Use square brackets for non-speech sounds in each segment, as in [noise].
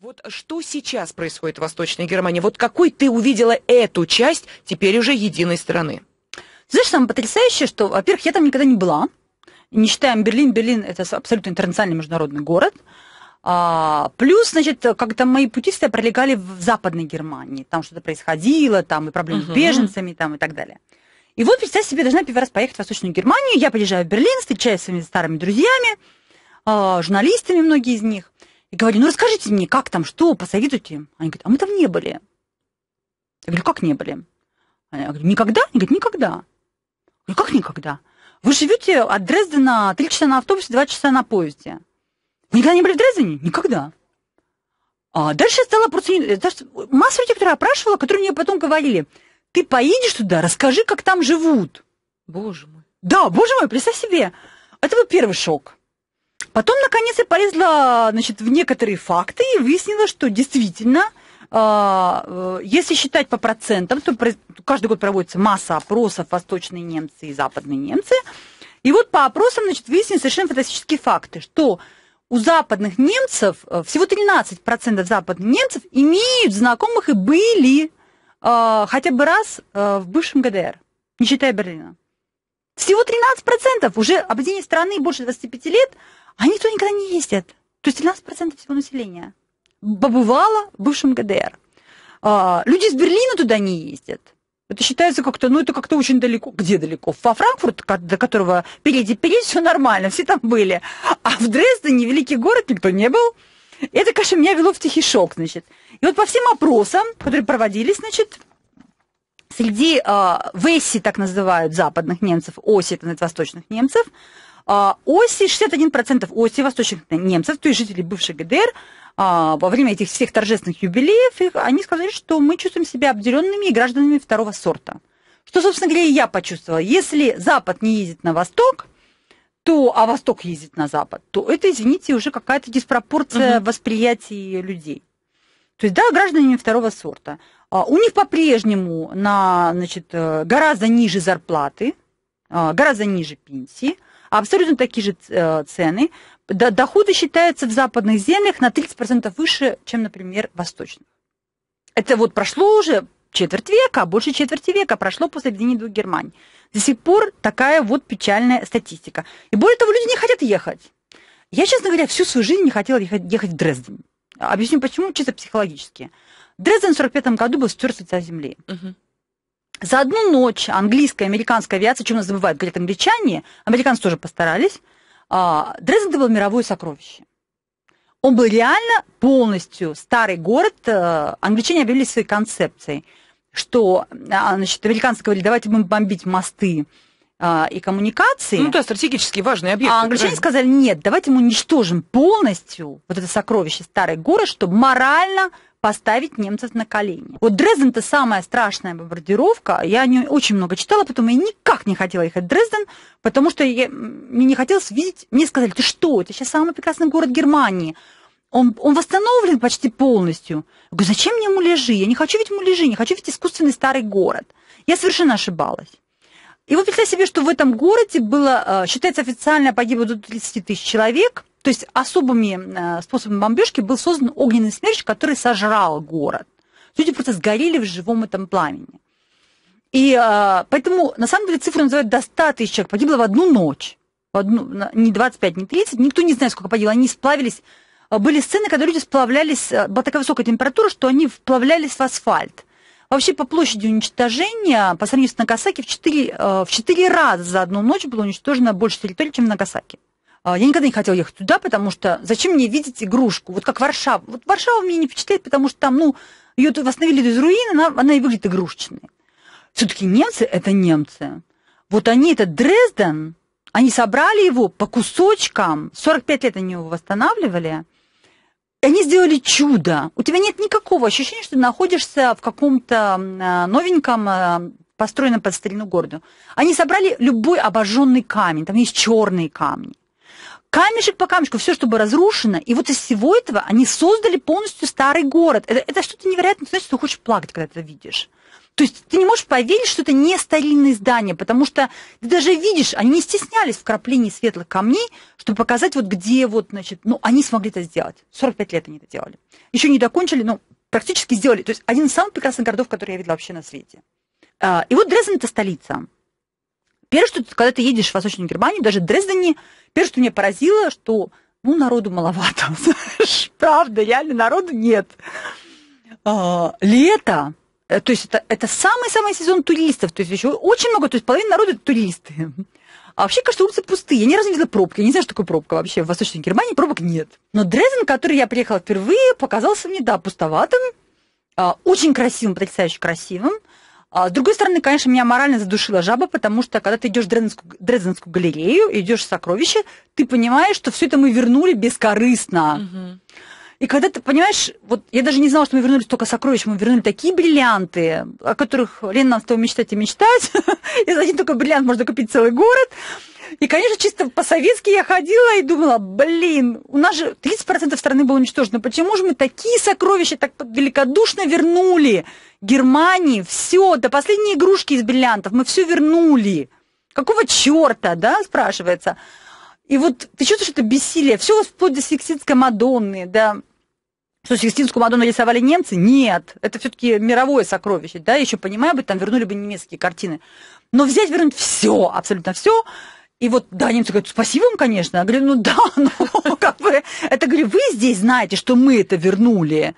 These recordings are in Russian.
Вот что сейчас происходит в Восточной Германии? Вот какой ты увидела эту часть теперь уже единой страны? Знаешь, самое потрясающее, что, во-первых, я там никогда не была. Не считаем Берлин. Берлин – это абсолютно интернациональный международный город. А, плюс, значит, как-то мои путисты пролегали в Западной Германии. Там что-то происходило, там и проблемы uh-huh. с беженцами, там и так далее. И вот, представь себе, должна первый раз поехать в Восточную Германию. Я приезжаю в Берлин, встречаюсь с своими старыми друзьями. А, журналистами, многие из них, и говорили, ну расскажите мне, как там, что, посоветуйте. Они говорят, а мы там не были. Я говорю, как не были? Я говорю, никогда? Они говорят, никогда. Я говорю, как никогда? Вы живете от Дрездена 3 часа на автобусе, 2 часа на поезде. Вы никогда не были в Дрездене? Никогда. А дальше я стала просто... Масса людей, которые опрашивала, которые мне потом говорили, ты поедешь туда, расскажи, как там живут. Боже мой. Да, боже мой, представь себе. Это был первый шок. Потом, наконец, я полезла значит, в некоторые факты и выяснила, что действительно, а, э, если считать по процентам, то каждый год проводится масса опросов восточные немцы и западные немцы. И вот по опросам значит, выяснены совершенно фантастические факты, что у западных немцев, э, всего 13% западных немцев имеют знакомых и были а, хотя бы раз э, в бывшем ГДР, не считая Берлина. Всего 13%, уже объединение страны больше 25 лет – они туда никогда не ездят. То есть 13% всего населения побывало в бывшем ГДР. А, люди из Берлина туда не ездят. Это считается как-то, ну, это как-то очень далеко. Где далеко? Во Франкфурт, до которого перейти, перейти, все нормально, все там были. А в Дрездене, великий город, никто не был. Это, конечно, меня вело в тихий шок, значит. И вот по всем опросам, которые проводились, значит, среди э, Весси, так называют, западных немцев, Оси, это значит, восточных немцев, а, оси, 61% оси восточных немцев, то есть жителей бывшей ГДР, а, во время этих всех торжественных юбилеев, они сказали, что мы чувствуем себя обделенными и гражданами второго сорта. Что, собственно говоря, и я почувствовала. Если Запад не ездит на Восток, то, а Восток ездит на Запад, то это, извините, уже какая-то диспропорция угу. восприятий людей. То есть, да, гражданами второго сорта. А, у них по-прежнему на, значит, э, гораздо ниже зарплаты, гораздо ниже пенсии, абсолютно такие же э, цены. Доходы считаются в западных землях на 30% выше, чем, например, восточных. Это вот прошло уже четверть века, а больше четверти века прошло после объединения двух Германий. До сих пор такая вот печальная статистика. И более того, люди не хотят ехать. Я, честно говоря, всю свою жизнь не хотела ехать, ехать в Дрезден. Объясню, почему, чисто психологически. Дрезден в 1945 году был стерт с лица земли. Угу. За одну ночь английская и американская авиация, чем нас забывают, говорят англичане, американцы тоже постарались, а, Дрезден был мировое сокровище. Он был реально полностью старый город. Э, англичане объявили своей концепцией, что а, значит, американцы говорили, давайте будем бомбить мосты а, и коммуникации. Ну да, стратегически важный объект. А англичане правильно. сказали, нет, давайте мы уничтожим полностью вот это сокровище старый город, чтобы морально поставить немцев на колени. Вот Дрезден это самая страшная бомбардировка. Я о ней очень много читала, потому я никак не хотела ехать в Дрезден, потому что я, мне не хотелось видеть. Мне сказали, ты что, это сейчас самый прекрасный город Германии. Он, он восстановлен почти полностью. Я говорю, зачем мне муляжи? Я не хочу видеть муляжи, не хочу видеть искусственный старый город. Я совершенно ошибалась. И вот представь себе, что в этом городе было, э, считается официально погибло до 30 тысяч человек – то есть особыми э, способами бомбежки был создан огненный смерч, который сожрал город. Люди просто сгорели в живом этом пламени. И э, поэтому, на самом деле, цифры называют до 100 тысяч человек погибло в одну ночь. В одну, не 25, не 30, никто не знает, сколько погибло. Они сплавились э, были сцены, когда люди сплавлялись, была такая высокая температура, что они вплавлялись в асфальт. Вообще по площади уничтожения, по сравнению с Нагасаки, в 4, в 4 раза за одну ночь было уничтожено больше территории, чем в Нагасаки. А, я никогда не хотела ехать туда, потому что зачем мне видеть игрушку? Вот как Варшава. Вот Варшава мне не впечатляет, потому что там, ну, ее восстановили из руин, она, она и выглядит игрушечной. Все-таки немцы – это немцы. Вот они, этот Дрезден, они собрали его по кусочкам, 45 лет они его восстанавливали, и они сделали чудо. У тебя нет никакого ощущения, что ты находишься в каком-то а, новеньком а, построенном под старину городу. Они собрали любой обожженный камень, там есть черные камни камешек по камешку, все, чтобы разрушено. И вот из всего этого они создали полностью старый город. Это, это что-то невероятное, значит, ты хочешь плакать, когда ты это видишь. То есть ты не можешь поверить, что это не старинные здания, потому что ты даже видишь, они не стеснялись вкраплений светлых камней, чтобы показать вот где вот, значит, ну, они смогли это сделать. 45 лет они это делали. Еще не докончили, но практически сделали. То есть один из самых прекрасных городов, который я видела вообще на свете. А, и вот Дрезден – это столица. Первое, что когда ты едешь в Восточную Германию, даже в Дрездене, первое, что меня поразило, что ну, народу маловато. [laughs] Правда, реально народу нет. А, лето, э, то есть это, самый-самый сезон туристов, то есть еще очень много, то есть половина народа это туристы. А вообще, кажется, улицы пустые. Я ни разу не видела пробки. Я не знаю, что такое пробка вообще. В Восточной Германии пробок нет. Но Дрезден, который я приехала впервые, показался мне, да, пустоватым, а, очень красивым, потрясающе красивым. А, с другой стороны, конечно, меня морально задушила жаба, потому что когда ты идешь в Дрезденскую, Дрезденскую галерею, идешь в сокровище, ты понимаешь, что все это мы вернули бескорыстно. Угу. И когда ты, понимаешь, вот я даже не знала, что мы вернули столько сокровищ, мы вернули такие бриллианты, о которых лень нам стоило мечтать и мечтать. [laughs] и за один только бриллиант можно купить целый город. И, конечно, чисто по-советски я ходила и думала, блин, у нас же 30% страны было уничтожено. Почему же мы такие сокровища так великодушно вернули? Германии все, до последней игрушки из бриллиантов мы все вернули. Какого черта, да, спрашивается. И вот ты чувствуешь это бессилие? Все вплоть до Сикстинской Мадонны, да, что Сикстинскую Мадонну рисовали немцы? Нет, это все-таки мировое сокровище, да, еще понимаю бы, там вернули бы немецкие картины. Но взять, вернуть все, абсолютно все, и вот, да, немцы говорят, спасибо вам, конечно. Я говорю, ну да, [laughs] ну как бы, это, говорю, вы здесь знаете, что мы это вернули.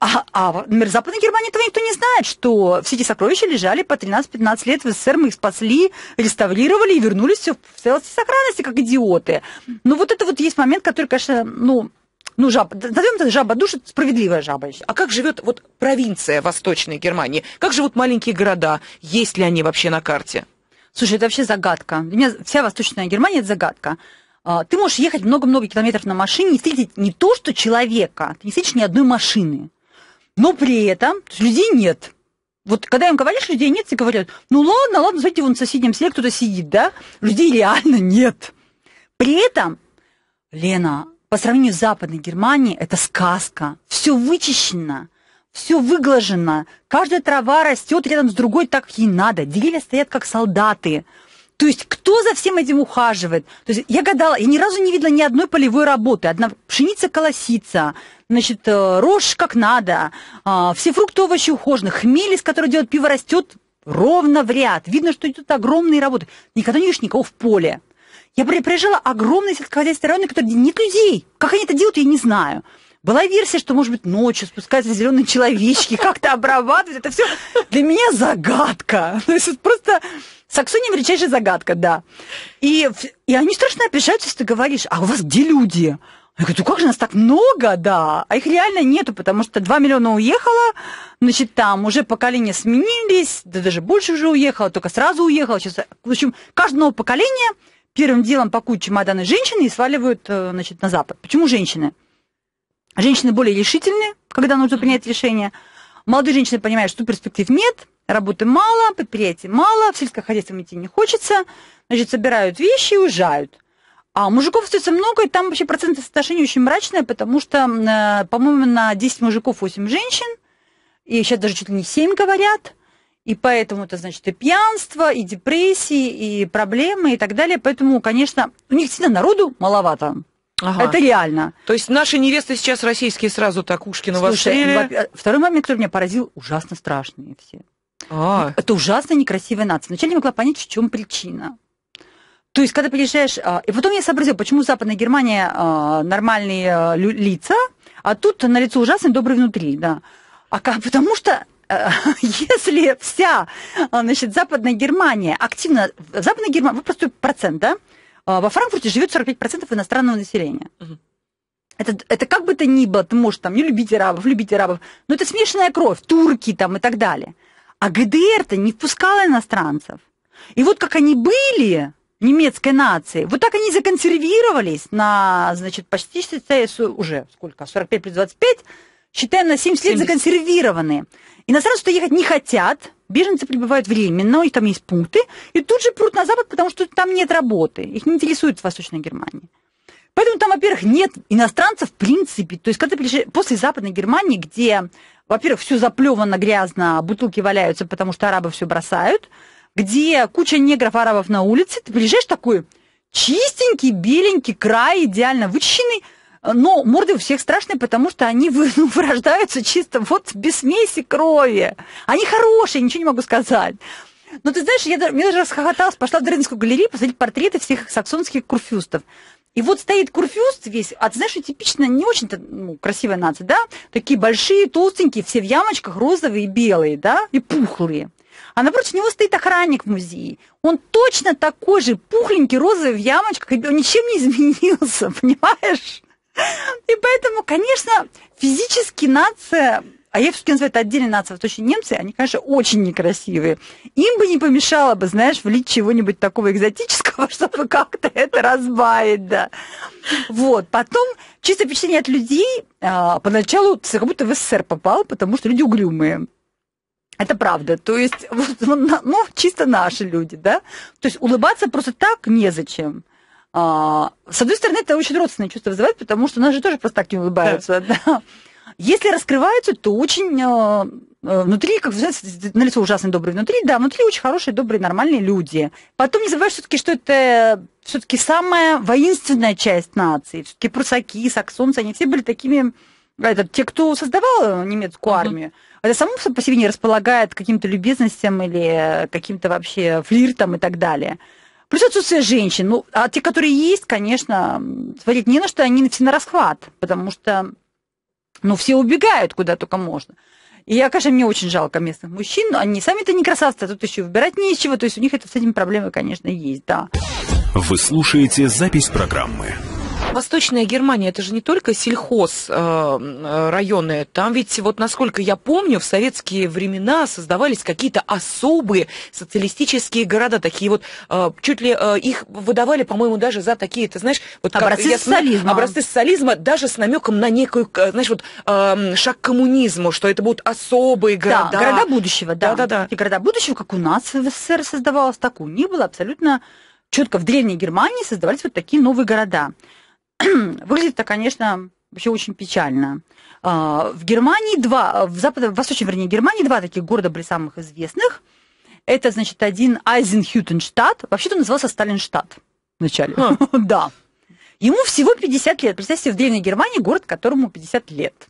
А, а, например, в Западной Германии этого никто не знает, что все эти сокровища лежали по 13-15 лет в СССР, мы их спасли, реставрировали и вернулись все в целости и сохранности, как идиоты. Но ну, вот это вот есть момент, который, конечно, ну, ну, жаба, назовем это жаба душит, справедливая жаба. А как живет вот провинция Восточной Германии? Как живут маленькие города? Есть ли они вообще на карте? Слушай, это вообще загадка. Для меня вся Восточная Германия – это загадка. А, ты можешь ехать много-много километров на машине и встретить не то, что человека, ты не встретишь ни одной машины но при этом людей нет. Вот когда им говоришь, людей нет, все говорят, ну ладно, ладно, смотрите, вон в соседнем селе кто-то сидит, да? Людей реально нет. При этом, Лена, по сравнению с Западной Германией, это сказка. Все вычищено, все выглажено. Каждая трава растет рядом с другой так, как ей надо. Деревья стоят как солдаты. То есть кто за всем этим ухаживает? То есть я гадала, я ни разу не видела ни одной полевой работы. Одна пшеница колосится, значит, э, рожь как надо, а, все фрукты, овощи ухожены, хмель, из которого делают пиво, растет ровно в ряд. Видно, что идут огромные работы. Никогда не видишь никого в поле. Я приезжала огромные сельскохозяйственные районы, которые нет людей. Как они это делают, я не знаю. Была версия, что, может быть, ночью спускаются зеленые человечки, как-то обрабатывают. Это все для меня загадка. То есть это просто Саксония величайшая загадка, да. И, и они страшно обижаются, если ты говоришь, а у вас где люди? Я говорю, ну как же нас так много, да. А их реально нету, потому что 2 миллиона уехало, значит, там уже поколения сменились, да даже больше уже уехало, только сразу уехало. Сейчас, в общем, каждого поколение первым делом пакуют чемоданы женщины и сваливают, э, значит, на Запад. Почему женщины? Женщины более решительны, когда нужно принять решение. Молодые женщины понимают, что перспектив нет, работы мало, предприятий мало, в сельское хозяйство идти не хочется, значит, собирают вещи и уезжают. А мужиков остается много, и там вообще процентное соотношение очень мрачное, потому что, э, по-моему, на 10 мужиков 8 женщин, и сейчас даже чуть ли не 7 говорят, и поэтому это, значит, и пьянство, и депрессии, и проблемы, и так далее. Поэтому, конечно, у них всегда народу маловато. Ага. Это реально. То есть наши невесты сейчас российские сразу так ушки навострили. Э, второй момент, который меня поразил, ужасно страшные все. А. Это ужасно некрасивая нация. Вначале не могла понять, в чем причина. То есть, когда приезжаешь... А, и потом я сообразила, почему Западная Германия а, нормальные а, лица, а тут на лицо ужасный добрый внутри, да. А как? Потому что э, [laughs] если вся значит, Западная Германия активно... Западная Германия... Вот простой процент, да? А, во Франкфурте живет 45% иностранного населения. Это, это как бы то ни было, ты можешь там не любить арабов, любить арабов, но это смешанная кровь, турки там и так далее. А ГДР-то не впускала иностранцев. И вот как они были, немецкой нации, вот так они законсервировались на, значит, почти, уже сколько, 45 плюс 25, считаем на 70 лет 70. законсервированы. Иностранцы ехать не хотят, беженцы прибывают временно, у них там есть пункты, и тут же прут на Запад, потому что там нет работы, их не интересует Восточная Германия. Поэтому там, во-первых, нет иностранцев в принципе. То есть, когда ты приезжаешь после Западной Германии, где, во-первых, все заплевано грязно, бутылки валяются, потому что арабы все бросают, где куча негров-арабов на улице, ты приезжаешь такой чистенький, беленький край, идеально вычищенный, но ну, морды у всех страшные, потому что они [laughs] ну, вырождаются чисто вот без смеси крови. Они хорошие, ничего не могу сказать. Но ну, ты знаешь, я, я даже расхохоталась, пошла в Дрезденскую галерею посмотреть портреты всех саксонских курфюстов. И вот стоит курфюст весь, а ты знаешь, типично не очень-то ну, красивая нация, да? Такие большие, толстенькие, все в ямочках, розовые и белые, да? И пухлые. А напротив него стоит охранник в музее. Он точно такой же, пухленький, розовый, в ямочках, и он ничем не [laughs] изменился, понимаешь? И поэтому, конечно, физически нация, а я все-таки называю это отдельной нацией, вот очень немцы, они, конечно, очень некрасивые. Им бы не помешало бы, знаешь, влить чего-нибудь такого экзотического, [laughs] чтобы как-то это разбавить, да. Вот, потом чисто впечатление от людей, а, поначалу ты как будто в СССР попал, потому что люди угрюмые. Это правда. То есть, [laughs] ну, ну, чисто наши люди, да? То есть улыбаться просто так незачем. А, с одной стороны, это очень родственное чувство вызывает, потому что у нас же тоже просто так не улыбаются. Да. Да. Если раскрываются, то очень э, внутри, как на лицо ужасно добрые внутри, да, внутри очень хорошие, добрые, нормальные люди. Потом не забывай все-таки, что это все-таки самая воинственная часть нации. Все-таки прусаки, саксонцы, они все были такими это те, кто создавал немецкую uh-huh. армию, это само по себе не располагает каким-то любезностям или каким-то вообще флиртом и так далее. Плюс отсутствие женщин. Ну, а те, которые есть, конечно, смотреть не на что, они все на расхват, потому что, ну, все убегают куда только можно. И я, конечно, мне очень жалко местных мужчин, но они сами-то не красавцы, а тут еще выбирать нечего, то есть у них это с этим проблемы, конечно, есть, да. Вы слушаете запись программы. Восточная Германия, это же не только сельхоз э, э, районы. Там ведь, вот насколько я помню, в советские времена создавались какие-то особые социалистические города. Такие вот, э, чуть ли э, их выдавали, по-моему, даже за такие, ты знаешь... Вот образцы как, социализма. Я, образцы социализма, даже с намеком на некую, знаешь, вот э, шаг к коммунизму, что это будут особые города. Да, города будущего, да. Да-да-да. И города будущего, как у нас в СССР создавалось, так у них было абсолютно четко в Древней Германии создавались вот такие новые города. [clears throat] Выглядит это, конечно, вообще очень печально. А, в Германии два, в западно-восточной, вернее, Германии два таких города были самых известных. Это, значит, один Айзенхютенштадт. Вообще-то назывался Сталинштадт вначале. А. [laughs] да. Ему всего 50 лет. Представьте, в Древней Германии город, которому 50 лет.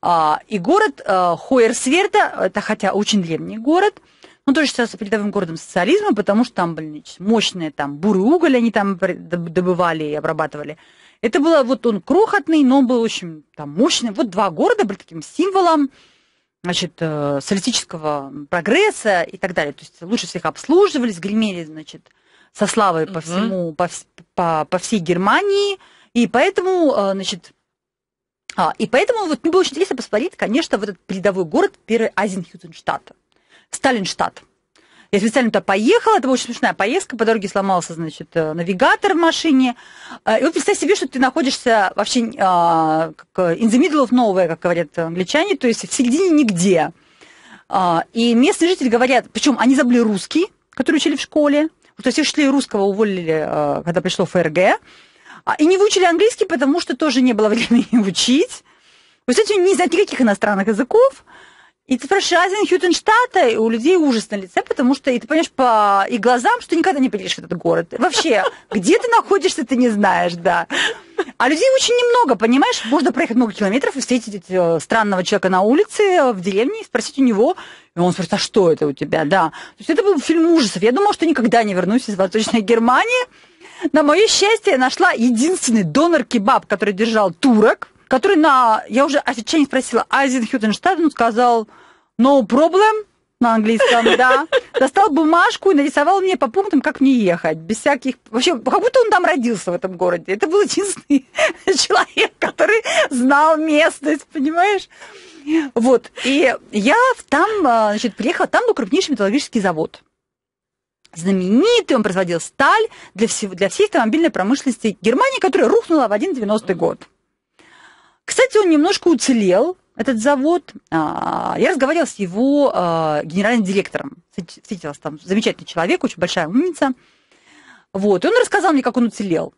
А, и город э, Хойерсверта, это хотя очень древний город – ну тоже считался передовым городом социализма, потому что там были мощные там, буры уголь они там добывали и обрабатывали. Это было, вот он крохотный, но был очень там, мощный. Вот два города были таким символом значит, э, социалистического прогресса и так далее. То есть лучше всех обслуживались, гремели, значит, со славой угу. по всему, по, по, по всей Германии. И поэтому, э, значит, а, и поэтому вот мне было очень интересно посмотреть, конечно, в этот передовой город, первый Айзенхютенштадт. Сталинштадт. Я специально туда поехала, это была очень смешная поездка, по дороге сломался, значит, э, навигатор в машине. Э, и вот представь себе, что ты находишься вообще а, как in the middle of nowhere, как говорят англичане, то есть в середине нигде. и местные жители говорят, причем они забыли русский, который учили в школе, то есть их шли русского уволили, когда пришло ФРГ, а, и не выучили английский, потому что тоже не было [laughs] времени учить. То есть они не знают никаких иностранных языков, и ты спрашиваешь, Азин и у людей ужас на лице, потому что, и ты понимаешь по и глазам, что никогда не приедешь в этот город. Вообще, где ты находишься, ты не знаешь, да. А людей очень немного, понимаешь? Можно проехать много километров и встретить э, странного человека на улице, э, в деревне, и спросить у него. И он спросит, а что это у тебя, да. То есть это был фильм ужасов. Я думала, что никогда не вернусь из Восточной Германии. На мое счастье, я нашла единственный донор-кебаб, который держал турок который на... Я уже отвечание спросила. он сказал «No problem», на английском, [laughs] да. Достал бумажку и нарисовал мне по пунктам, как мне ехать. Без всяких... Вообще, как будто он там родился в этом городе. Это был единственный [laughs] человек, который знал местность, понимаешь? Вот. И я там, а, значит, приехала, там был крупнейший металлургический завод. Знаменитый, он производил сталь для, всего, для всей автомобильной промышленности Германии, которая рухнула в 1,90 год. Кстати, он немножко уцелел, этот завод. А, я разговаривала с его а, генеральным директором. Встретилась там замечательный человек, очень большая умница. Вот, и он рассказал мне, как он уцелел.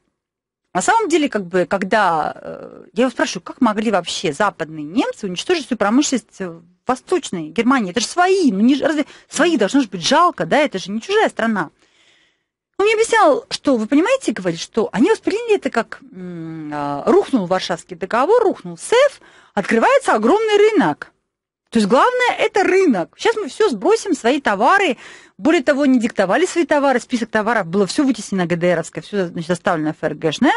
На самом деле, как бы, когда э, я его спрашиваю, как могли вообще западные немцы уничтожить всю промышленность Восточной Германии? Это же свои, ну не, разве свои должно же быть жалко, да? Это же не чужая страна. Он мне объяснял, что, вы понимаете, говорит, что они восприняли это как а, рухнул Варшавский договор, рухнул СЭФ, открывается огромный рынок. То есть главное – это рынок. Сейчас мы все сбросим, свои товары. Более того, не диктовали свои товары, список товаров было все вытеснено ГДРовское, все значит, заставлено ФРГшное.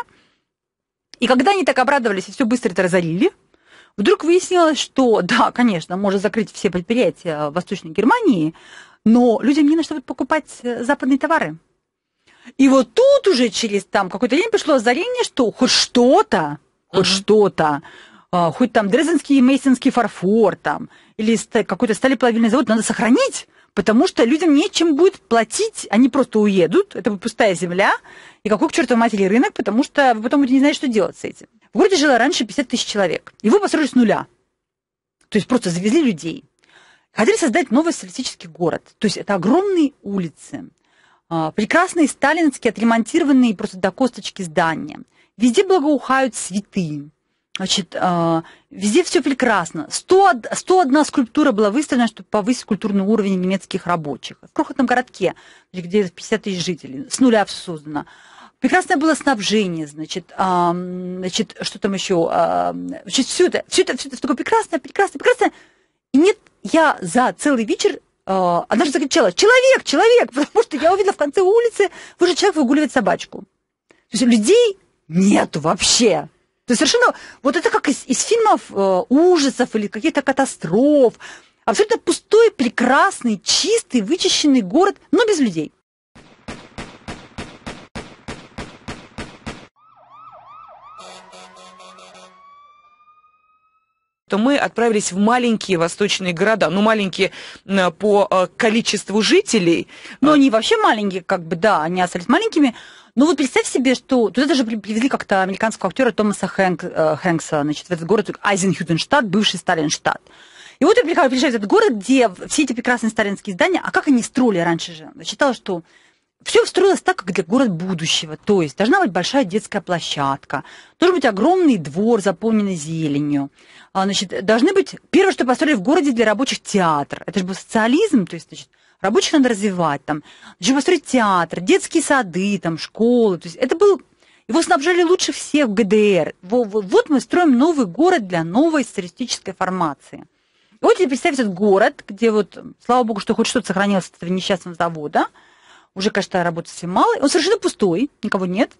И когда они так обрадовались и все быстро это разорили, вдруг выяснилось, что [laughs] да, конечно, можно закрыть все предприятия Восточной Германии, но людям не на что будет покупать э, западные товары. И вот тут уже через там какое-то время пришло озарение, что хоть что-то, хоть uh-huh. что-то, а, хоть там Дрезденский и Мейсинский фарфор там, или какой-то плавильный завод надо сохранить, потому что людям нечем будет платить, они просто уедут, это будет пустая земля, и какой к чертовой матери рынок, потому что вы потом будете не знать, что делать с этим. В городе жило раньше 50 тысяч человек, его построили с нуля, то есть просто завезли людей. Хотели создать новый социалистический город, то есть это огромные улицы, а, прекрасные сталинские отремонтированные просто до косточки здания. Везде благоухают цветы. Значит, а, везде все прекрасно. 100, 101 скульптура была выставлена, чтобы повысить культурный уровень немецких рабочих. В крохотном городке, где 50 тысяч жителей, с нуля все создано. Прекрасное было снабжение, значит, а, значит, что там еще, значит, все это, все это, все это такое прекрасное, прекрасное, прекрасное. И нет, я за целый вечер Э, она же закричала, человек, человек, [laughs] потому что я увидела в конце улицы, вы же человек выгуливает собачку. То есть людей нету вообще. То есть совершенно, вот это как из, из фильмов э, ужасов или каких-то катастроф. Абсолютно пустой, прекрасный, чистый, вычищенный город, но без людей. что мы отправились в маленькие восточные города. Ну, маленькие по э, количеству жителей. Но они вообще маленькие, как бы, да, они остались маленькими. Ну вот представь себе, что туда даже привезли как-то американского актера Томаса Хэнк, э, Хэнкса, значит, в этот город Айзенхютенштадт, бывший Сталинштадт. И вот я приезжаю в этот город, где все эти прекрасные сталинские здания, а как они строили раньше же? Я считала, что все строилось так, как для город будущего. То есть должна быть большая детская площадка, должен быть огромный двор, заполненный зеленью. А, значит, должны быть... Первое, что построили в городе для рабочих театр. Это же был социализм, то есть, значит, рабочих надо развивать там. Значит, построить театр, детские сады, там, школы. То есть это был... Его снабжали лучше всех в ГДР. Вот мы строим новый город для новой социалистической формации. И вот теперь представь этот город, где вот, слава богу, что хоть что-то сохранилось от этого несчастного завода, уже, кажется, работы совсем мало. Он совершенно пустой, никого нет.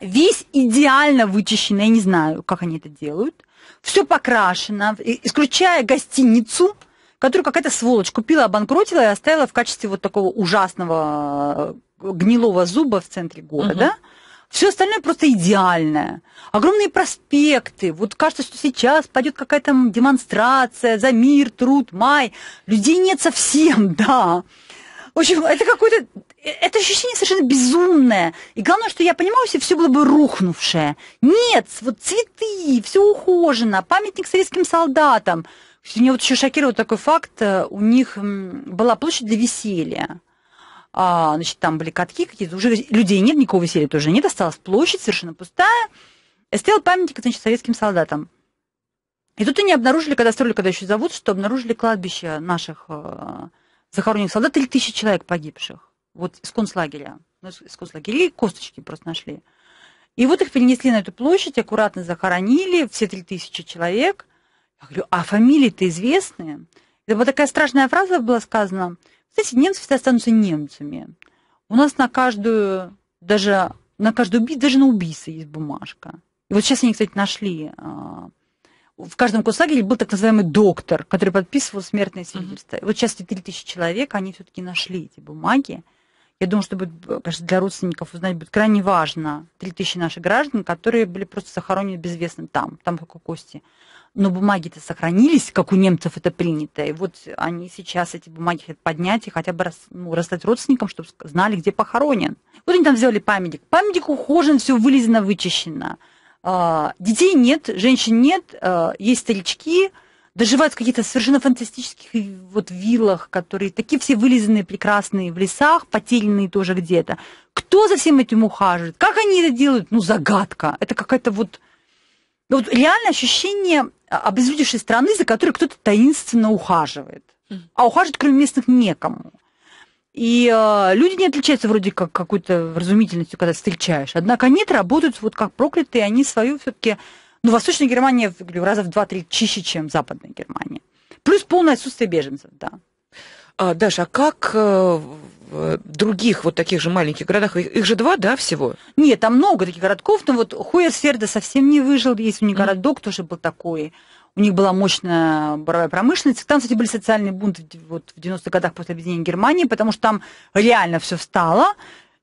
Весь идеально вычищенный, я не знаю, как они это делают. Все покрашено, исключая гостиницу, которую какая-то сволочь купила, обанкротила и оставила в качестве вот такого ужасного э, гнилого зуба в центре города. Угу. Все остальное просто идеальное. Огромные проспекты. Вот кажется, что сейчас пойдет какая-то демонстрация за мир, труд, май. Людей нет совсем, [laughs] да. В общем, это какое-то... Э, это ощущение совершенно безумное. И главное, что я понимаю, если все было бы рухнувшее. Нет, вот цветы, все ухожено, памятник советским солдатам. Меня вот еще шокировал такой факт. Э, у них была площадь для веселья. А, значит, там были катки какие-то. Уже людей нет, никакого веселья тоже нет. Осталась площадь совершенно пустая. И стоял памятник, значит, советским солдатам. И тут они обнаружили, когда строили, когда еще завод, что обнаружили кладбище наших э, захороненных солдат, 3000 человек погибших, вот из концлагеря. Ну, из концлагерей косточки просто нашли. И вот их перенесли на эту площадь, аккуратно захоронили, все три тысячи человек. Я говорю, а фамилии-то известные? Это вот такая страшная фраза была сказана. Кстати, немцы всегда останутся немцами. У нас на каждую, даже на каждую убийство, даже на убийцу есть бумажка. И вот сейчас они, кстати, нашли а, в каждом концлагере был так называемый доктор, который подписывал смертные свидетельства. Mm-hmm. Вот сейчас 4000 человек, они все-таки нашли эти бумаги. Я думаю, что будет, конечно, для родственников узнать будет крайне важно. 3000 наших граждан, которые были просто захоронены безвестно там, там как у Кости. Но бумаги-то сохранились, как у немцев это принято. И вот они сейчас эти бумаги хотят поднять и хотя бы раз, ну, раздать родственникам, чтобы знали, где похоронен. Вот они там сделали памятник. Памятник ухожен, все вылезено, вычищено. А, детей нет, женщин нет, а, есть старички, доживают в каких-то совершенно фантастических вот виллах, которые такие все вылизанные, прекрасные в лесах, потерянные тоже где-то. Кто за всем этим ухаживает? Как они это делают? Ну, загадка. Это какая-то вот... Ну, вот реально ощущение обезлюдившей страны, за которой кто-то таинственно ухаживает. А ухаживать, кроме местных, некому. И э, люди не отличаются вроде как какой-то разумительностью, когда встречаешь. Однако нет, работают вот как проклятые, они свою все-таки... Ну, Восточная Германия, говорю, раза в два-три чище, чем Западная Германия. Плюс полное отсутствие беженцев, да. А, Даша, а как э, в других вот таких же маленьких городах, их, же два, да, всего? Нет, там много таких городков, но вот Хуэсферда совсем не выжил, есть у них mm-hmm. городок тоже был такой, у них была мощная боровая промышленность. Там, кстати, были социальные бунты вот, в 90-х годах после объединения Германии, потому что там реально все встало.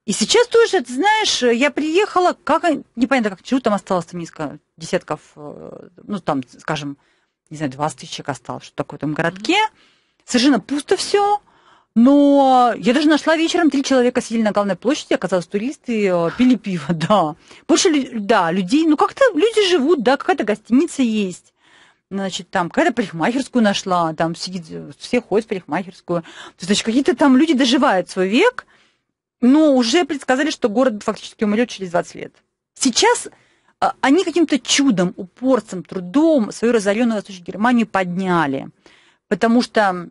И сейчас тоже, ты знаешь, я приехала, как непонятно, как чего там осталось там несколько десятков, э, ну там, скажем, не знаю, 20 тысяч человек осталось, что такое в этом городке. mm Совершенно пусто все. Но я даже нашла вечером, три человека сидели на главной площади, оказалось, туристы э, пили пиво, [laughs] да. Больше, да, людей, ну как-то люди живут, да, какая-то гостиница есть значит, там какая-то парикмахерскую нашла, там сидит, все ходят в парикмахерскую. Значит, какие-то там люди доживают свой век, но уже предсказали, что город фактически умрет через 20 лет. Сейчас а, они каким-то чудом, упорцем, трудом свою разоренную Восточную Германию подняли, потому что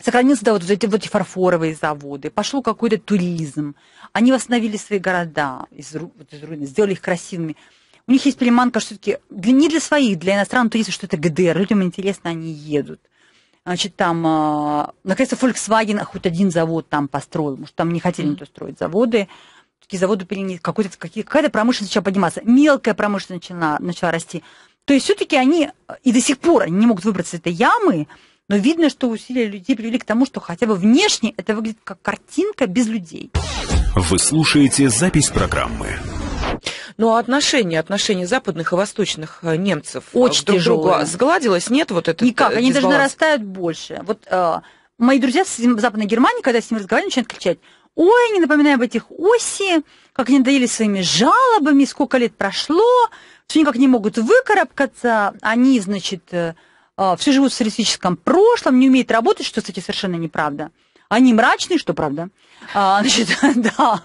сохранился да, вот, эти, вот эти фарфоровые заводы, пошел какой-то туризм, они восстановили свои города из, из руин, сделали их красивыми. У них есть приманка, что все-таки не для своих, для иностранных туристов, что это ГДР. Людям интересно, они едут. Значит, там, а, наконец-то, Volkswagen хоть один завод там построил. Может, там не хотели никто строить заводы. Такие заводы перенесли. Какая-то промышленность начала подниматься. Мелкая промышленность начала, начала расти. То есть все-таки они э, и до сих пор они не могут выбраться из этой ямы, но видно, что усилия людей привели к тому, что хотя бы внешне это выглядит как картинка без людей. Вы слушаете запись программы. Ну а отношения, отношения западных и восточных э, немцев э, Очень друг тяжелые. сгладилось? Нет вот это Никак, дисбаланс? Э, они даже нарастают больше. Вот э, мои друзья с Западной Германии, когда я с ними разговариваю, начинают кричать, ой, не напоминаю об этих оси, как они надоели своими жалобами, сколько лет прошло, все никак не могут выкарабкаться, они, значит, все живут в социалистическом прошлом, не умеют работать, что, кстати, совершенно неправда. Они мрачные, что правда. А, значит, [laughs] да.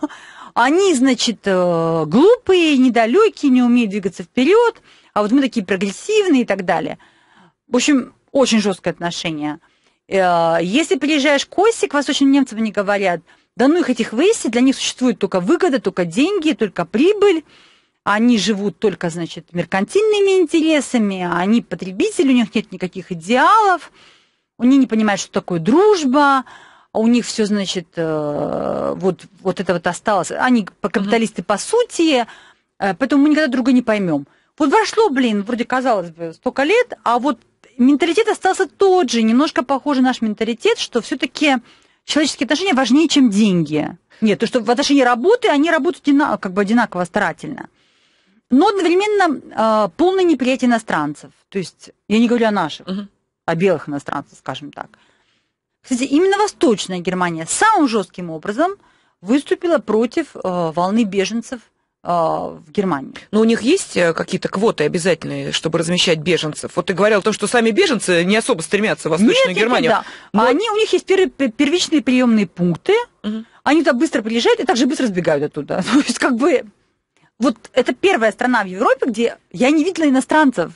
Они, значит, э, глупые, недалекие, не умеют двигаться вперед, а вот мы такие прогрессивные и так далее. В общем, очень жесткое отношение. Э, если приезжаешь к оси, к восточным немцам не говорят, да ну их этих выси, для них существует только выгода, только деньги, только прибыль. Они живут только, значит, меркантильными интересами, а они потребители, у них нет никаких идеалов, они не понимают, что такое дружба, а у них все, значит, э, вот, вот это вот осталось. Они капиталисты по сути, э, поэтому мы никогда друга не поймем. Вот вошло, блин, вроде казалось бы, столько лет, а вот менталитет остался тот же, немножко похожий наш менталитет, что все-таки человеческие отношения важнее, чем деньги. Нет, то, что в отношении работы они работают одинаково, как бы одинаково старательно. Но одновременно э, полное неприятие иностранцев. То есть я не говорю о наших, угу. о белых иностранцах, скажем так. Кстати, именно Восточная Германия самым жестким образом выступила против э, волны беженцев э, в Германии. Но у них есть э, какие-то квоты обязательные, чтобы размещать беженцев? Вот ты говорил о том, что сами беженцы не особо стремятся в Восточную нет, нет Германию. Нет, да. Но... Они, у них есть пер, первичные приемные пункты, угу. они туда быстро приезжают и также быстро сбегают оттуда. [laughs] То есть как бы... Вот это первая страна в Европе, где я не видела иностранцев.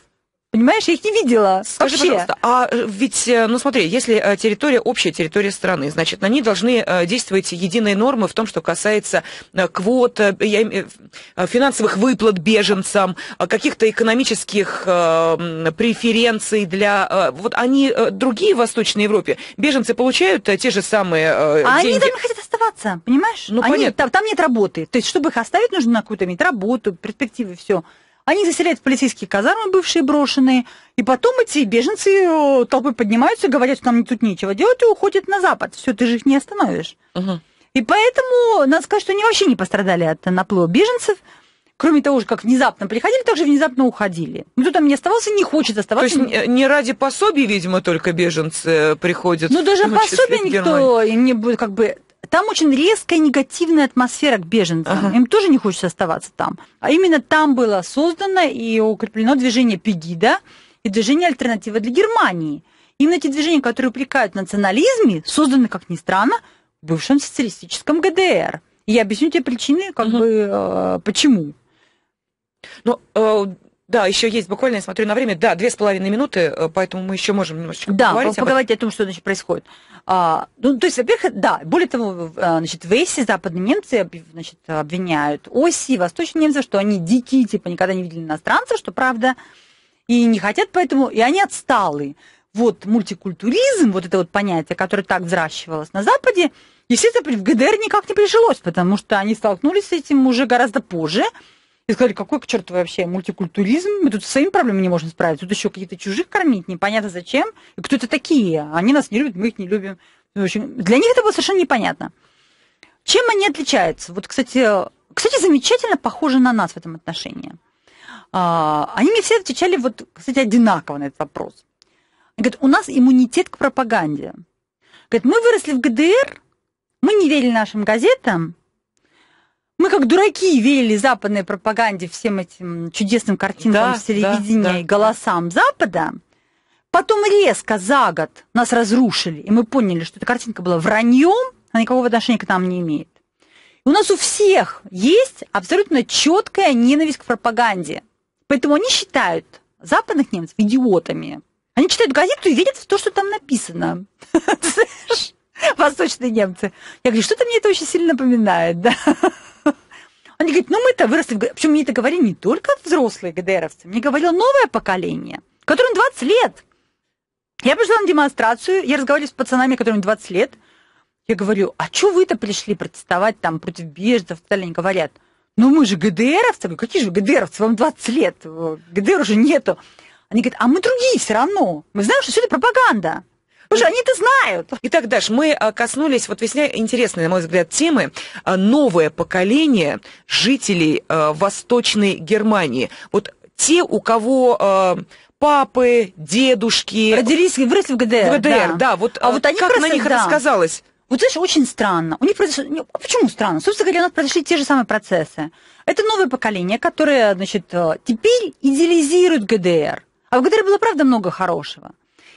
Понимаешь, я их не видела. Скажи, вообще. пожалуйста, а э, ведь, э, ну смотри, если э, территория общая территория страны, значит, на ней должны действовать единые нормы в том, что касается квот, финансовых выплат беженцам, каких-то экономических преференций для... Вот они, другие в Восточной Европе, беженцы получают те же самые а деньги. они там не хотят оставаться, понимаешь? Ну, они, понятно. Там, там нет работы. То есть, чтобы их оставить, нужно на какую-то иметь работу, перспективы, все. Они заселяют в полицейские казармы, бывшие брошенные, и потом эти беженцы э, толпой поднимаются, говорят, что нам тут нечего делать, и уходят на запад. Все, ты же их не остановишь. Угу. И поэтому, надо сказать, что они вообще не пострадали от э, наплыва беженцев, кроме того же, как внезапно приходили, так же внезапно уходили. Никто там не оставался, не хочет оставаться. То есть не ради пособий, видимо, только беженцы э, приходят. Ну, даже пособие никто не, как бы, там очень резкая негативная атмосфера к беженцам. Ага. Им тоже не хочется оставаться там. А именно там было создано и укреплено движение Пегида и движение Альтернатива для Германии. Именно эти движения, которые упрекают в национализме, созданы, как ни странно, в бывшем социалистическом ГДР. И я объясню тебе причины, как угу. бы, э, почему. Но ну, э, да, еще есть буквально, я смотрю на время, да, две с половиной минуты, э, поэтому мы еще можем немножечко да, поговорить. Да, поговорить об... о том, что значит, происходит. А, ну, то есть, во-первых, да, более того, э, значит, в ЭСе западные немцы значит, обвиняют оси, восточные немцы, что они дикие, типа никогда не видели иностранцев, что правда, и не хотят поэтому, и они отсталые. Вот мультикультуризм, вот это вот понятие, которое так взращивалось на Западе, естественно, в ГДР никак не прижилось, потому что они столкнулись с этим уже гораздо позже, и сказали, какой к черту вообще мультикультуризм? Мы тут с своими проблемами не можем справиться. Тут еще какие-то чужих кормить, непонятно зачем. И кто это такие? Они нас не любят, мы их не любим. Общем, для них это было совершенно непонятно. Чем они отличаются? Вот, кстати, кстати, замечательно похожи на нас в этом отношении. А, они мне все отвечали, вот, кстати, одинаково на этот вопрос. Они говорят, у нас иммунитет к пропаганде. Говорят, мы выросли в ГДР, мы не верили нашим газетам, мы как дураки верили западной пропаганде, всем этим чудесным картинкам да, телевидения да, да, и голосам Запада. Потом резко за год нас разрушили, и мы поняли, что эта картинка была враньем, она никакого отношения к нам не имеет. И у нас у всех есть абсолютно четкая ненависть к пропаганде. Поэтому они считают западных немцев идиотами. Они читают газету и верят в то, что там написано. [laughs] Восточные немцы. Я говорю, что-то мне это очень сильно напоминает, да. Они говорят, ну мы-то выросли, причем мне это говорили не только взрослые ГДРовцы, мне говорило новое поколение, которым 20 лет. Я пришла на демонстрацию, я разговаривала с пацанами, которым 20 лет, я говорю, а что вы-то пришли протестовать там против беженцев? Они говорят, ну мы же ГДРовцы. Я говорю, какие же ГДРовцы, вам 20 лет, э, ГДР уже нету. Они говорят, а мы другие все равно. Мы знаем, что все это пропаганда. Потому что они то знают. Итак, Даш, мы а, коснулись, вот весьма интересной, на мой взгляд, темы, а, новое поколение жителей а, Восточной Германии. Вот те, у кого папы, дедушки... Родились, и выросли в ГДР. В ГДР, да. да вот, а вот они как раз, на них да. рассказалось? Вот знаешь, очень странно. У них произошло... Почему странно? Собственно говоря, у нас произошли те же самые процессы. Это новое поколение, которое, значит, теперь идеализирует ГДР. А в ГДР было, правда, много хорошего.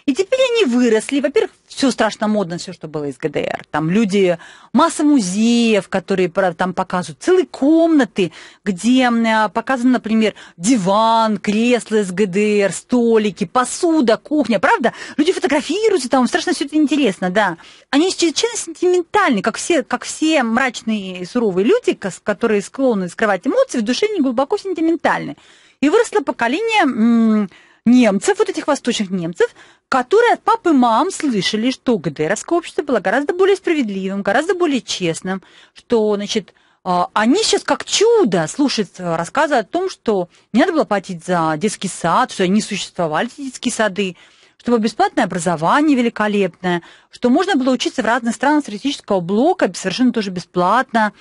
И теперь они выросли. Во-первых, все страшно модно, все, что было из ГДР. Там люди, масса музеев, которые там показывают, целые комнаты, где э, показан, например, диван, кресло из ГДР, столики, посуда, кухня. Правда? Люди фотографируются там, страшно все это интересно, да. Они чрезвычайно сентиментальны, как все, как все мрачные и суровые люди, которые склонны скрывать эмоции, в душе они глубоко сентиментальны. И выросло поколение немцев, вот этих восточных немцев, которые от папы и мам слышали, что ГДРовское общество было гораздо более справедливым, гораздо более честным, что, значит, а, они сейчас как чудо слушают э, рассказы о том, что не надо было платить за детский сад, что они существовали, эти детские сады, что было бесплатное образование великолепное, что можно было учиться в разных странах социалистического блока совершенно тоже бесплатно,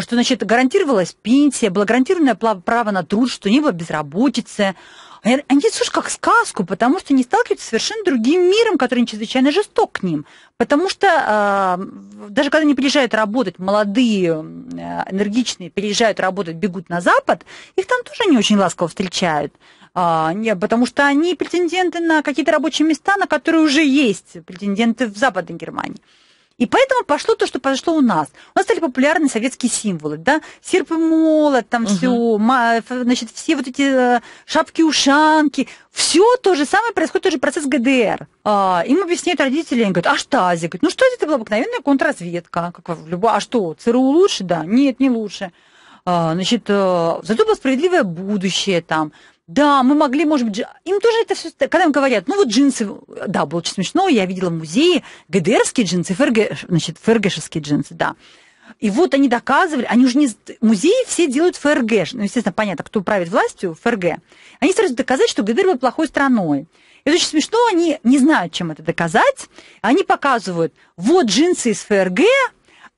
что, значит, гарантировалась пенсия, было гарантированное право на труд, что не было безработицы. Они, слушай, как сказку, потому что они сталкиваются с совершенно другим миром, который чрезвычайно жесток к ним. Потому что э, даже когда они приезжают работать, молодые, э, энергичные, приезжают работать, бегут на Запад, их там тоже не очень ласково встречают. А, нет, потому что они претенденты на какие-то рабочие места, на которые уже есть претенденты в Западной Германии. И поэтому пошло то, что произошло у нас. У нас стали популярны советские символы, да, серп и молот, там угу. все, значит, все вот эти э, шапки-ушанки, все то же самое происходит, тот же процесс ГДР. А, им объясняют родители, они говорят, а штази? Говорят, ну что это была обыкновенная контрразведка, как любая, а что, ЦРУ лучше, да? Нет, не лучше. А, значит, э, зато было справедливое будущее там. Да, мы могли, может быть, им тоже это все, когда им говорят, ну вот джинсы, да, было очень смешно, я видела в музее ГДРские джинсы, ФРГ, значит, ФРГшеские джинсы, да. И вот они доказывали, они уже не... Музеи все делают ФРГ, ну, естественно, понятно, кто правит властью, ФРГ. Они сразу доказать, что ГДР был плохой страной. Это очень смешно, они не знают, чем это доказать. Они показывают, вот джинсы из ФРГ,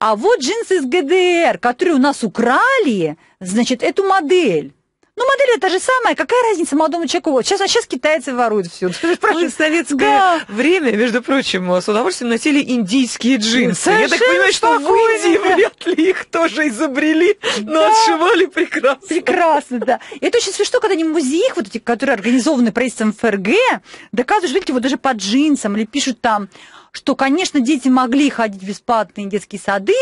а вот джинсы из ГДР, которые у нас украли, значит, эту модель. Ну, модель это же самая. Какая разница молодому человеку? Вот сейчас, а сейчас китайцы воруют все. в ну, советское да. время, между прочим, с удовольствием носили индийские джинсы. Совершенно Я так понимаю, что в Индии вряд ли их тоже изобрели, но да. отшивали прекрасно. Прекрасно, да. И это очень смешно, когда они музеи, вот эти, которые организованы правительством ФРГ, доказывают, видите, вот даже по джинсам или пишут там, что, конечно, дети могли ходить в бесплатные детские сады,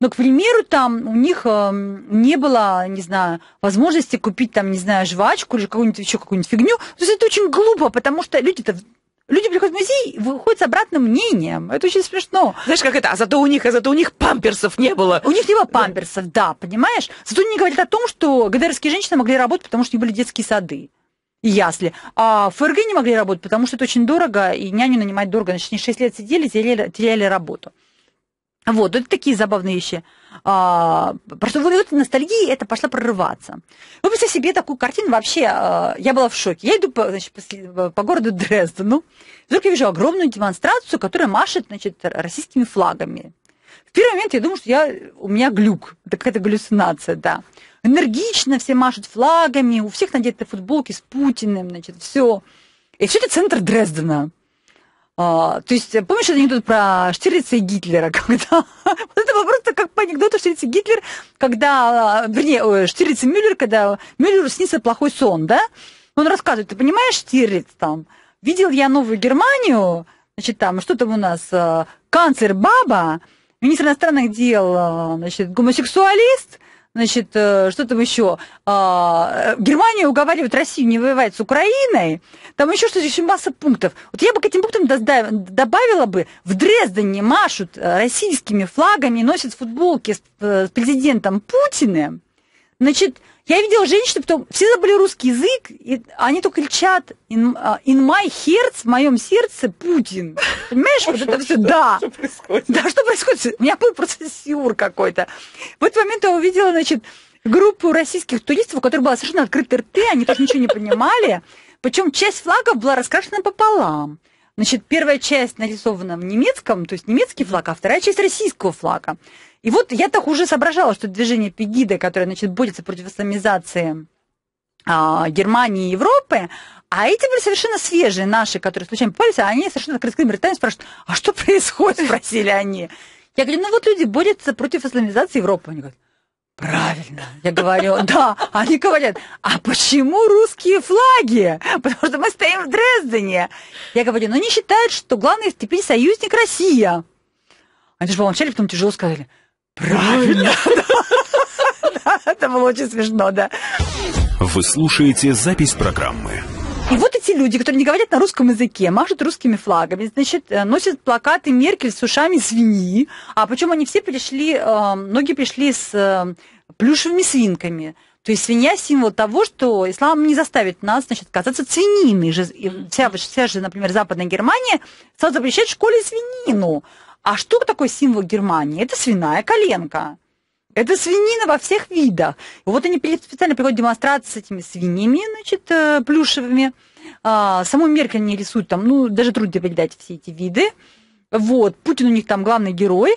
но, к примеру, там у них э, не было, не знаю, возможности купить там, не знаю, жвачку или какую-нибудь еще какую-нибудь фигню. То есть это очень глупо, потому что люди-то Люди приходят в музей и выходят с обратным мнением. Это очень смешно. Знаешь, как это? А зато у них, а зато у них памперсов не было. У них не было памперсов, да, понимаешь? Зато они говорят о том, что ГДРские женщины могли работать, потому что не были детские сады и ясли. А в ФРГ не могли работать, потому что это очень дорого, и няню нанимать дорого. Значит, они 6 лет сидели, теряли, теряли работу. Вот, это такие забавные вещи. А, просто вот ностальгия это пошла прорываться. Вы ну, представь себе такую картину вообще, а, я была в шоке. Я иду по, значит, по, по городу Дрездену, вдруг я вижу огромную демонстрацию, которая машет, значит, российскими флагами. В первый момент я думаю, что я, у меня глюк, это какая-то галлюцинация, да. Энергично все машут флагами, у всех надеты футболки с Путиным, значит, все. И все это центр Дрездена. А, то есть, э, помнишь анекдот про Штирлица и Гитлера, [laughs] когда... вот это просто как по анекдоту Штирлица и Гитлер, когда... Э, вернее, Штирлиц и Мюллер, когда Мюллеру снится плохой сон, да? Он рассказывает, ты понимаешь, Штирлиц там, видел я Новую Германию, значит, там, что там у нас, э, канцлер Баба, министр иностранных дел, значит, гомосексуалист, Значит, э, что там еще? А, э, Германия уговаривает Россию не воевать с Украиной. Там еще что-то, еще масса пунктов. Вот я бы к этим пунктам добавила бы, в Дрездене машут э, российскими флагами, носят футболки с президентом Путиным. Значит, я видела женщин, потом все забыли русский язык, и они только кричат in, э, in my heart, в моем сердце Путин. Понимаешь, вот это все, да. [laughs] Что происходит? Да, что происходит? У меня был просто сюр какой-то. В этот момент я увидела, значит, группу российских туристов, у которых была совершенно открыты рты, они тоже ничего не понимали. Причем часть флагов была раскрашена пополам. Значит, первая часть нарисована в немецком, то есть немецкий флаг, а вторая часть российского флага. И вот я так уже соображала, что движение Пегида, которое, значит, борется против исламизации а, Германии и Европы, а эти были совершенно свежие наши, которые случайно попались, а они совершенно открыто британцы спрашивают, а что [laughs] происходит, спросили они. Я говорю, ну вот люди борются против исламизации Европы. Они говорят, Правильно, я говорю, да. Они говорят, а почему русские флаги? Потому что мы стоим в Дрездене. Я говорю, ну они считают, что главный теперь союзник Россия. Они же помолчали, потом тяжело сказали, правильно. [laughs] Это было очень смешно, да. Вы слушаете запись программы. И вот эти люди, которые не говорят на русском языке, машут русскими флагами, значит, э, носят плакаты Меркель с ушами свиньи, а причем они все пришли, многие эм, пришли с э, плюшевыми свинками. То есть свинья – символ того, что ислам не заставит нас, значит, казаться свининой. Вся, вся же, например, Западная Германия стала запрещать в школе свинину. А что такое символ Германии? Это свиная коленка. Это свинина во всех видах. Вот они специально приходят демонстрации с этими свиньями, значит, э, плюшевыми. А, саму Меркель они рисуют там, ну, даже трудно передать все эти виды. Вот, Путин у них там главный герой.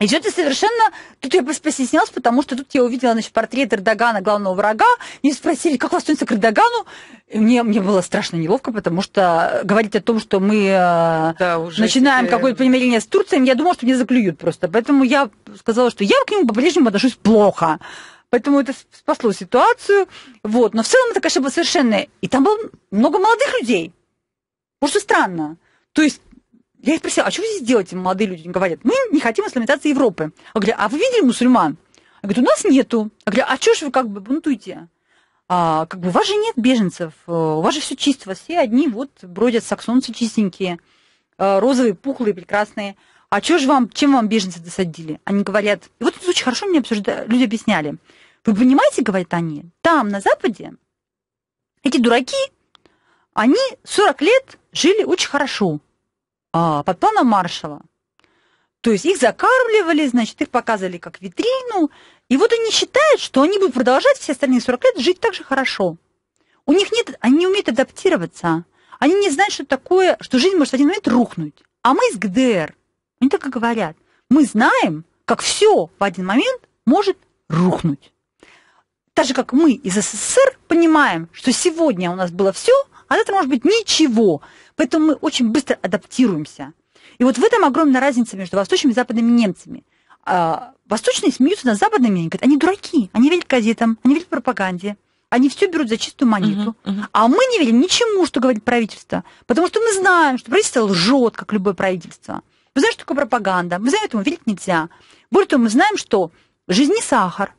И что-то совершенно... Тут я постеснялась, потому что тут я увидела значит, портрет Эрдогана, главного врага. Мне спросили, как вас к Эрдогану? И мне, мне было страшно неловко, потому что говорить о том, что мы э, да, уже начинаем теперь... какое-то примирение с Турцией, я думала, что меня заклюют просто. Поэтому я сказала, что я к нему по-прежнему отношусь плохо. Поэтому это спасло ситуацию. Вот. Но в целом это, конечно, было совершенно... И там было много молодых людей. Потому странно. То есть я их спросила, а что вы здесь делаете, молодые люди? Они говорят, мы не хотим исламизации Европы. Я говорю, а вы видели мусульман? Я говорю, у нас нету. Я говорю, а что же вы как бы бунтуете? А, как бы у вас же нет беженцев, э, у вас же все чисто, все одни вот бродят саксонцы чистенькие, э, розовые, пухлые, прекрасные. А что же вам, чем вам беженцы досадили? Они говорят, и вот это очень хорошо мне обсуждали, люди объясняли. Вы понимаете, говорят они, там, на Западе, эти дураки, они 40 лет жили очень хорошо а, планом Маршала. То есть их закармливали, значит, их показывали как витрину. И вот они считают, что они будут продолжать все остальные 40 лет жить так же хорошо. У них нет, они не умеют адаптироваться. Они не знают, что такое, что жизнь может в один момент рухнуть. А мы из ГДР, они так и говорят, мы знаем, как все в один момент может рухнуть. Так же, как мы из СССР понимаем, что сегодня у нас было все, а завтра может быть ничего. Поэтому мы очень быстро адаптируемся. И вот в этом огромная разница между восточными и западными немцами. А, восточные смеются над западными, они говорят, они дураки, они верят газетам, они верят пропаганде, они все берут за чистую монету. Uh-huh, uh-huh. А мы не верим ничему, что говорит правительство, потому что мы знаем, что правительство лжет, как любое правительство. Мы знаем, что такое пропаганда, мы знаем, этому верить нельзя. Более того, мы знаем, что жизнь не сахар,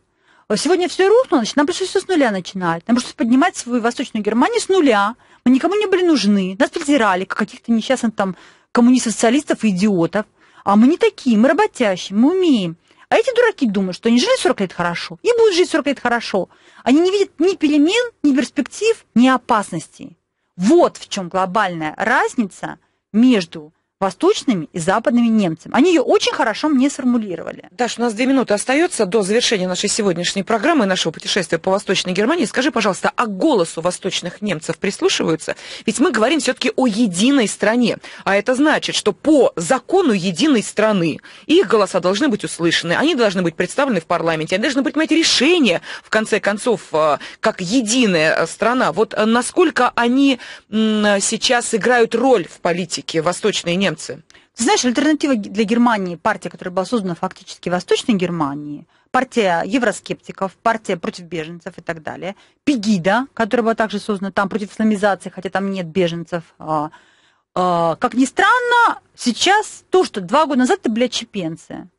«Э, сегодня все рухнуло, значит, нам пришлось все с нуля начинать. Нам пришлось поднимать свою Восточную Германию с нуля. Мы никому не были нужны. Нас презирали, как каких-то несчастных там коммунистов-социалистов идиотов. А мы не такие, мы работящие, мы умеем. А эти дураки думают, что они жили 40 лет хорошо и будут жить 40 лет хорошо. Они не видят ни перемен, ни перспектив, ни опасностей. Вот в чем глобальная разница между восточными и западными немцами. Они ее очень хорошо мне сформулировали. Даша, у нас две минуты остается до завершения нашей сегодняшней программы, нашего путешествия по Восточной Германии. Скажи, пожалуйста, а голосу восточных немцев прислушиваются? Ведь мы говорим все-таки о единой стране. А это значит, что по закону единой страны их голоса должны быть услышаны, они должны быть представлены в парламенте, они должны принимать решения, в конце концов, э, как единая э, страна. Вот э, насколько они сейчас играют роль в политике восточные немцы? Франции. знаешь, альтернатива для Германии, партия, которая была создана фактически в Восточной Германии, партия евроскептиков, партия против беженцев и так далее, Пегида, которая была также создана там против исламизации, хотя там нет беженцев, а, а, как ни странно, сейчас то, что два года назад это были отчепенцы.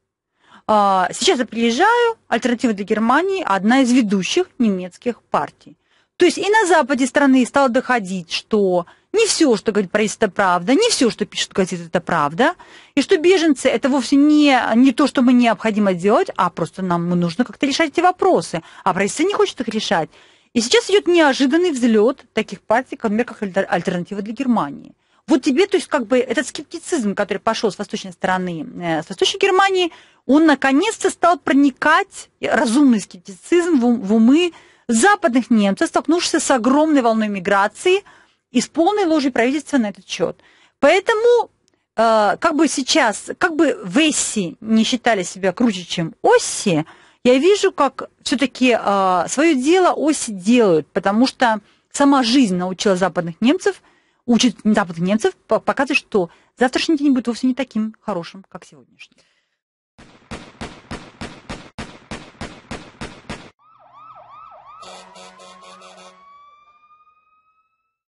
А, сейчас я приезжаю, альтернатива для Германии, одна из ведущих немецких партий. То есть и на западе страны стало доходить, что не все, что говорит правительство, правда, не все, что пишут газеты, это правда, и что беженцы это вовсе не, не то, что мы необходимо делать, а просто нам нужно как-то решать эти вопросы, а правительство не хочет их решать. И сейчас идет неожиданный взлет таких партий, как, например, как альтернатива для Германии. Вот тебе, то есть, как бы этот скептицизм, который пошел с восточной стороны, э, с восточной Германии, он наконец-то стал проникать, разумный скептицизм в, в умы западных немцев, столкнувшихся с огромной волной миграции и с полной ложью правительства на этот счет. Поэтому э, как бы сейчас, как бы Весси не считали себя круче, чем Оси, я вижу, как все-таки э, свое дело Оси делают, потому что сама жизнь научила западных немцев, учит западных немцев показывать, что завтрашний день будет вовсе не таким хорошим, как сегодняшний.